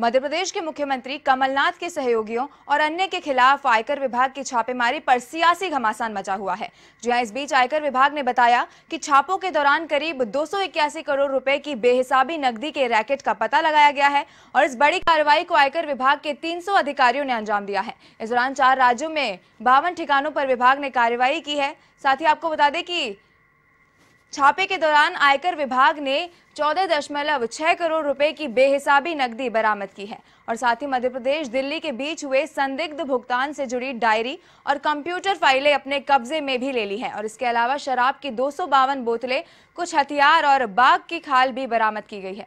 मध्य प्रदेश के मुख्यमंत्री कमलनाथ के सहयोगियों और अन्य के खिलाफ आयकर विभाग की छापेमारी पर सियासी घमासान मचा हुआ है जहां इस बीच आयकर विभाग ने बताया कि छापों के दौरान करीब दो करोड़ रुपए की बेहिसाबी नकदी के रैकेट का पता लगाया गया है और इस बड़ी कार्रवाई को आयकर विभाग के 300 अधिकारियों ने अंजाम दिया है इस दौरान चार राज्यों में बावन ठिकानों पर विभाग ने कार्रवाई की है साथ ही आपको बता दें कि छापे के दौरान आयकर विभाग ने चौदह दशमलव छह करोड़ रुपए की बेहिसाबी नकदी बरामद की है और साथ ही मध्य प्रदेश दिल्ली के बीच हुए संदिग्ध भुगतान से जुड़ी डायरी और कंप्यूटर फाइलें अपने कब्जे में भी ले ली हैं और इसके अलावा शराब की दो बोतलें कुछ हथियार और बाग की खाल भी बरामद की गई है